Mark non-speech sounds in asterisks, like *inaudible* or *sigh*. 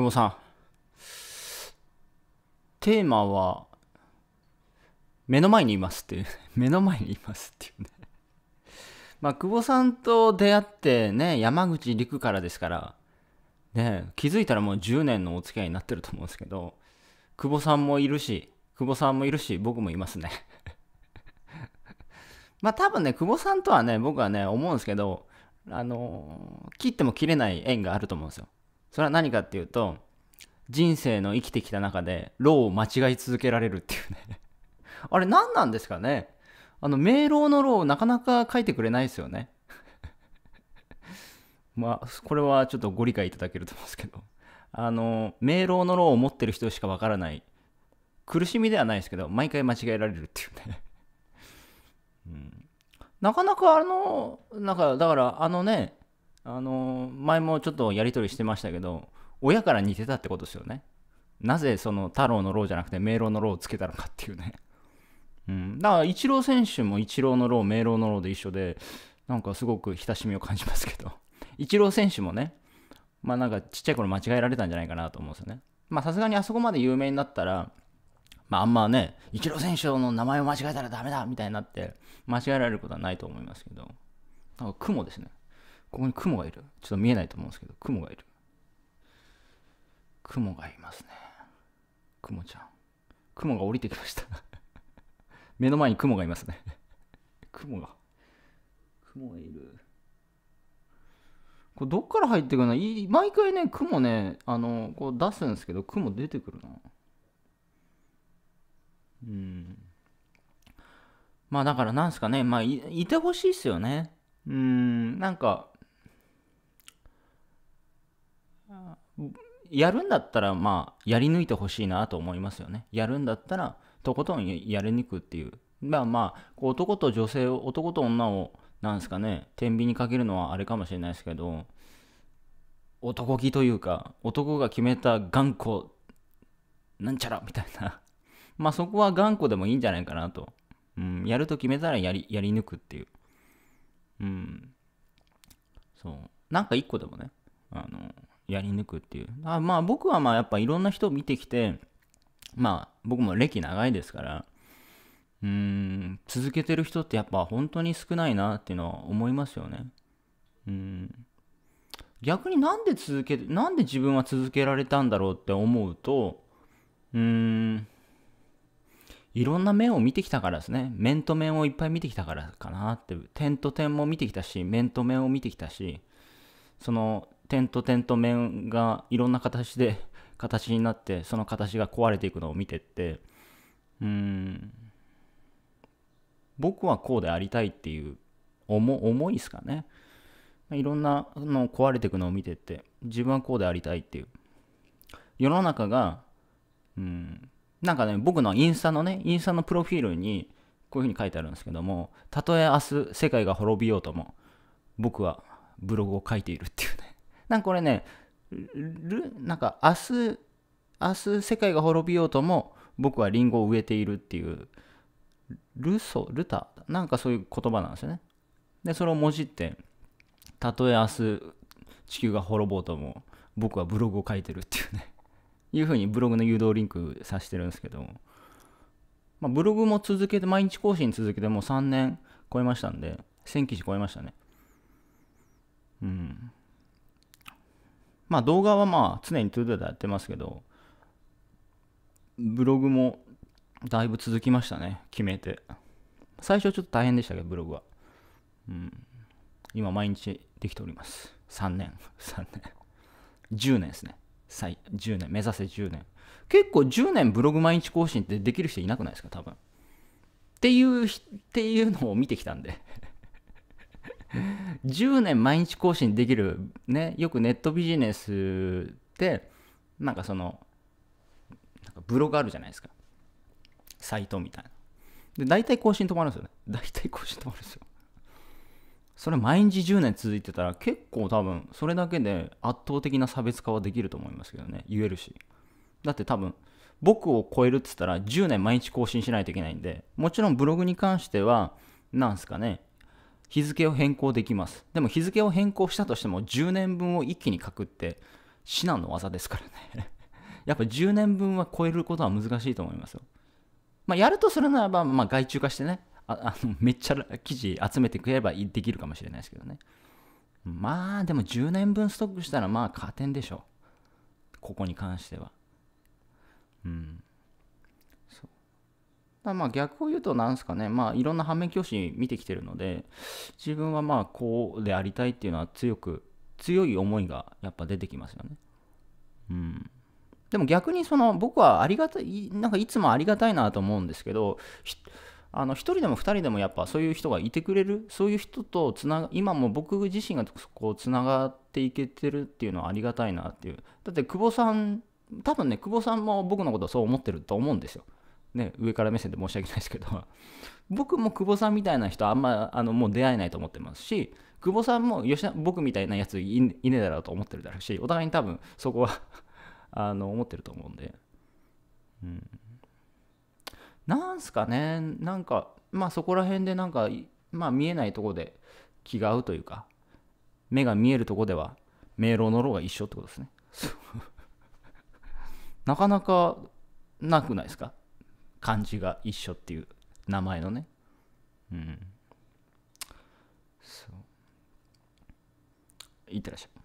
久保さん。テーマは、目の前にいますっていう。*laughs* 目の前にいますっていうね。まあ、久保さんと出会ってね、山口陸からですから、ね、気づいたらもう10年のお付き合いになってると思うんですけど、久保さんもいるし、久保さんもいるし、僕もいますね。*laughs* まあ多分ね、久保さんとはね、僕はね、思うんですけど、あの切っても切れない縁があると思うんですよ。それは何かっていうと人生の生きてきた中でローを間違い続けられるっていうね *laughs* あれ何なんですかねあの明朗のローなかなか書いてくれないですよね *laughs* まあこれはちょっとご理解いただけると思うんですけどあの明朗のローを持ってる人しかわからない苦しみではないですけど毎回間違えられるっていうね *laughs* うん、なかなかあのなんかだからあのねあの前もちょっとやり取りしてましたけど親から似てたってことですよねなぜその太郎のローじゃなくて明朗のローをつけたのかっていうね、うん、だからイチロー選手もイチローのロー明朗のローで一緒でなんかすごく親しみを感じますけど *laughs* イチロー選手もねまあなんかちっちゃい頃間違えられたんじゃないかなと思うんですよねまあさすがにあそこまで有名になったらまああんまね、イチロー選手の名前を間違えたらダメだみたいになって、間違えられることはないと思いますけど、なんか雲ですね。ここに雲がいる。ちょっと見えないと思うんですけど、雲がいる。雲がいますね。雲ちゃん。雲が降りてきました *laughs* 目の前に雲がいますね *laughs* 雲が。雲がいる。これどっから入ってくるの毎回ね、雲ね、あの、こう出すんですけど、雲出てくるな。うん。まあだからなんすかね、まあい、いてほしいっすよね。うん、なんか、やるんだったら、まあ、やり抜いてほしいなと思いますよね。やるんだったら、とことんやり抜くっていう。まあまあ、こう男と女性を、男と女を、なんですかね、天秤にかけるのはあれかもしれないですけど、男気というか、男が決めた頑固、なんちゃらみたいな。*laughs* まあそこは頑固でもいいんじゃないかなと。うん、やると決めたらやり、やり抜くっていう。うん。そう。なんか一個でもね、あの、やり抜くっていうあまあ僕はまあやっぱいろんな人を見てきてまあ僕も歴長いですからうん続けてる人ってやっぱ本当に少ないなっていうのは思いますよねうん逆になんで続けなんで自分は続けられたんだろうって思うとうんいろんな面を見てきたからですね面と面をいっぱい見てきたからかなって点と点も見てきたし面と面を見てきたしその点と点と面がいろんな形で *laughs* 形になってその形が壊れていくのを見てってうん僕はこうでありたいっていう思思いですかねいろんなの壊れていくのを見てって自分はこうでありたいっていう世の中がうんなんかね僕のインスタのねインスタのプロフィールにこういうふうに書いてあるんですけどもたとえ明日世界が滅びようとも僕はブログを書いているっていうね。なんかこれね、なんか明日、明日世界が滅びようとも僕はリンゴを植えているっていう、ルソ、ルタ、なんかそういう言葉なんですよね。で、それをもじって、たとえ明日地球が滅ぼうとも僕はブログを書いてるっていうねいうふうにブログの誘導リンクさしてるんですけども、まあ、ブログも続けて毎日更新続けてもう3年超えましたんで1000記事超えましたねまあ動画はまあ常に ToDo でやってますけど、ブログもだいぶ続きましたね、決めて。最初ちょっと大変でしたけど、ブログは。うん。今毎日できております。3年、3年。10年ですね。最10年、目指せ10年。結構10年ブログ毎日更新ってできる人いなくないですか、多分。っていう、っていうのを見てきたんで10年毎日更新できる、ね、よくネットビジネスで、なんかその、なんかブログあるじゃないですか。サイトみたいな。で、大体更新止まるんですよね。大体更新止まるんですよ。それ毎日10年続いてたら結構多分それだけで圧倒的な差別化はできると思いますけどね言えるしだって多分僕を超えるっつったら10年毎日更新しないといけないんでもちろんブログに関してはなんすかね日付を変更できます。でも日付を変更したとしても10年分を一気に書くって至難の技ですからね *laughs* やっぱ10年分は超えることは難しいと思いますよ。まあ、やるとするならば、まあ、外注化してね、あ *laughs* あのめっちゃ記事集めてくれればできるかもしれないですけどね。まあでも10年分ストックしたらまあ加点でしょう。ここに関しては。うん。まあ逆を言うと何ですかね、まあ、いろんな反面教師見てきてるので自分はまあこうでありたいっていうのは強く強い思いがやっぱ出てきますよね。うん、でも逆にその僕はありがたいなんかいつもありがたいなと思うんですけど一人でも二人でもやっぱそういう人がいてくれるそういう人とつな今も僕自身がこうつながっていけてるっていうのはありがたいなっていうだって久保さん多分ね久保さんも僕のことそう思ってると思うんですよね、上から目線で申し訳ないですけど、*laughs* 僕も久保さんみたいな人あんまあのもう出会えないと思ってますし、久保さんも吉田僕みたいなやついねえだろうと思ってるだろうし、お互いに多分そこは *laughs* あの思ってると思うんで。うん、なんすかね、なんか、まあそこら辺でなんか、まあ見えないとこで気が合うというか、目が見えるとこでは明朗のろが一緒ってことですね。*laughs* なかなかなくないですか漢字が一緒っていう名前のねうんそういってらっしゃい